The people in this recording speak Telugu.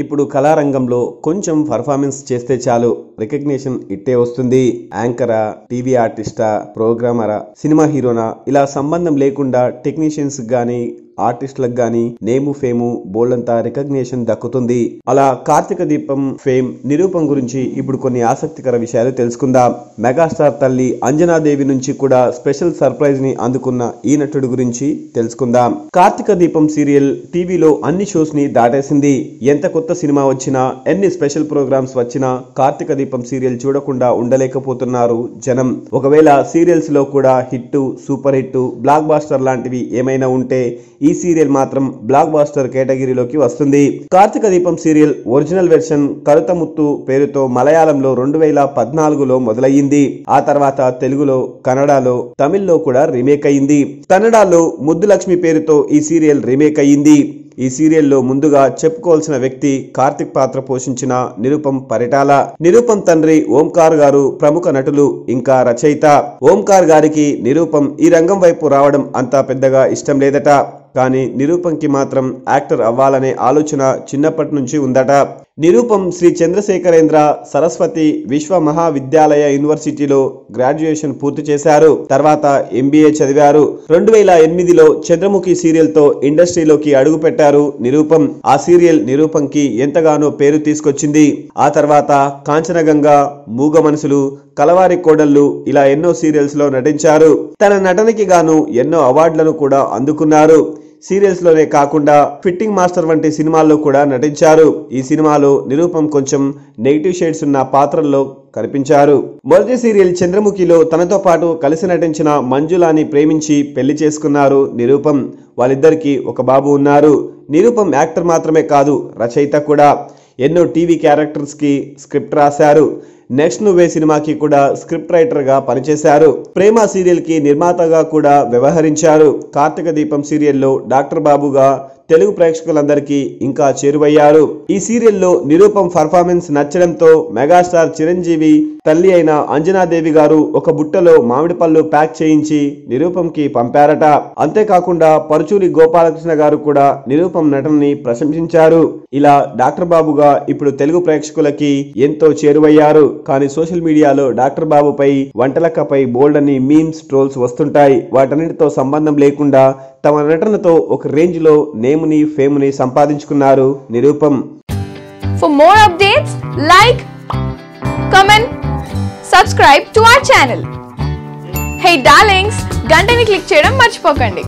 ఇప్పుడు కళారంగంలో కొంచెం పర్ఫార్మెన్స్ చేస్తే చాలు రికగ్నిషన్ ఇట్టే వస్తుంది యాంకరా టీవీ ఆర్టిస్టా ప్రోగ్రామరా సినిమా హీరోనా ఇలా సంబంధం లేకుండా టెక్నీషియన్స్ కానీ ఆర్టిస్టులకు గానీ నేము ఫేము బోల్డంతా రికగ్నేషన్ దక్కుతుంది అలా కార్తీక దీపం ఫేమ్ నిరూపం గురించి ఇప్పుడు కొన్ని ఆసక్తికర విషయాలు తెలుసుకుందాం మెగాస్టార్ తల్లి అంజనాదేవి నుంచి కూడా స్పెషల్ సర్ప్రైజ్ ని అందుకున్న ఈ నటుడు గురించి తెలుసుకుందాం కార్తీక దీపం సీరియల్ టీవీలో అన్ని షోస్ ని దాటేసింది ఎంత కొత్త సినిమా వచ్చినా ఎన్ని స్పెషల్ ప్రోగ్రామ్స్ వచ్చినా కార్తీక దీపం సీరియల్ చూడకుండా ఉండలేకపోతున్నారు జనం ఒకవేళ సీరియల్స్ లో కూడా hit super hit blockbuster లాంటివి ఏమైనా ఉంటే ఈ ఈ సీరియల్ మాత్రం బ్లాక్ బాస్టర్ కేటగిరీలోకి వస్తుంది కార్తీక దీపం సీరియల్ ఒరిజినల్ వెర్షన్ కరుతముత్తు పేరుతో మలయాళంలో రెండు వేల పద్నాలుగులో మొదలయ్యింది ఆ తర్వాత తెలుగులో కన్నడలో తమిళ్లో కూడా రీమేక్ అయింది కన్నడలో ముద్దులక్ష్మి పేరుతో ఈ సీరియల్ రీమేక్ అయింది ఈ సీరియల్లో ముందుగా చెప్పుకోవాల్సిన వ్యక్తి కార్తిక్ పాత్ర పోషించిన నిరుపం పరిటాల నిరూపం తండ్రి ఓంకార్ గారు ప్రముఖ నటులు ఇంకా రచయిత ఓంకార్ గారికి నిరూపం ఈ రంగం వైపు రావడం అంతా పెద్దగా ఇష్టం లేదట కానీ నిరూపంకి మాత్రం యాక్టర్ అవ్వాలనే ఆలోచన చిన్నప్పటి నుంచి ఉందట నిరూపం శ్రీ చంద్రశేఖరేంద్ర సరస్వతి విశ్వ మహావిద్యాలయ యూనివర్సిటీలో గ్రాడ్యుయేషన్ పూర్తి చేశారు తర్వాత ఎంబీఏ చదివారు రెండు వేల ఎనిమిదిలో చంద్రముఖి సీరియల్తో ఇండస్ట్రీలోకి అడుగుపెట్టారు నిరూపం ఆ సీరియల్ నిరూపంకి ఎంతగానో పేరు తీసుకొచ్చింది ఆ తర్వాత కాంచనగంగా మూగ మనసులు కలవారి కోడళ్ళు ఇలా ఎన్నో సీరియల్స్లో నటించారు తన నటనకి గాను ఎన్నో అవార్డులను కూడా అందుకున్నారు సీరియల్స్లోనే కాకుండా ఫిట్టింగ్ మాస్టర్ వంటి సినిమాల్లో కూడా నటించారు ఈ సినిమాలో నిరూపం కొంచెం నెగిటివ్ షేడ్స్ ఉన్న పాత్రల్లో కనిపించారు మొదటి సీరియల్ చంద్రముఖిలో తనతో పాటు కలిసి నటించిన మంజులాని ప్రేమించి పెళ్లి చేసుకున్నారు నిరూపం వాళ్ళిద్దరికీ ఒక బాబు ఉన్నారు నిరూపం యాక్టర్ మాత్రమే కాదు రచయిత కూడా ఎన్నో టీవీ క్యారెక్టర్స్కి స్క్రిప్ట్ రాశారు నెక్స్ట్ నువ్వే సినిమాకి కూడా స్క్రిప్ట్ రైటర్గా పనిచేశారు ప్రేమ సీరియల్కి నిర్మాతగా కూడా వ్యవహరించారు కార్తీక దీపం సీరియల్లో డాక్టర్ బాబుగా తెలుగు ప్రేక్షకులందరికీ ఇంకా చేరువయ్యారు ఈ సీరియల్లో నిరూపం పర్ఫార్మెన్స్ నచ్చడంతో మెగాస్టార్ చిరంజీవి తల్లి అయిన అంజనాదేవి గారు ఒక బుట్టలో మామిడి పళ్ళు ప్యాక్ చేయించి నిరూపంకి పంపారట అంతేకాకుండా పరుచూరి గోపాలకృష్ణ గారు కూడా నిరూపం నటనని ప్రశంసించారు ఇలా డాక్టర్ బాబుగా ఇప్పుడు తెలుగు ప్రేక్షకులకి ఎంతో చేరువయ్యారు కానీ సోషల్ మీడియాలో డాక్టర్ బాబుపై వంటలక్కపై బోల్డ్ అని మీమ్స్ ట్రోల్స్ వస్తుంటాయి వాటన్నిటితో సంబంధం లేకుండా తమ నటనతో ఒక రేంజ్ లో నేముని ఫేముని సంపాదించుకున్నారు Nirupam for more updates like comment subscribe to our channel hey darlings గంటని క్లిక్ చేయడం మర్చిపోకండి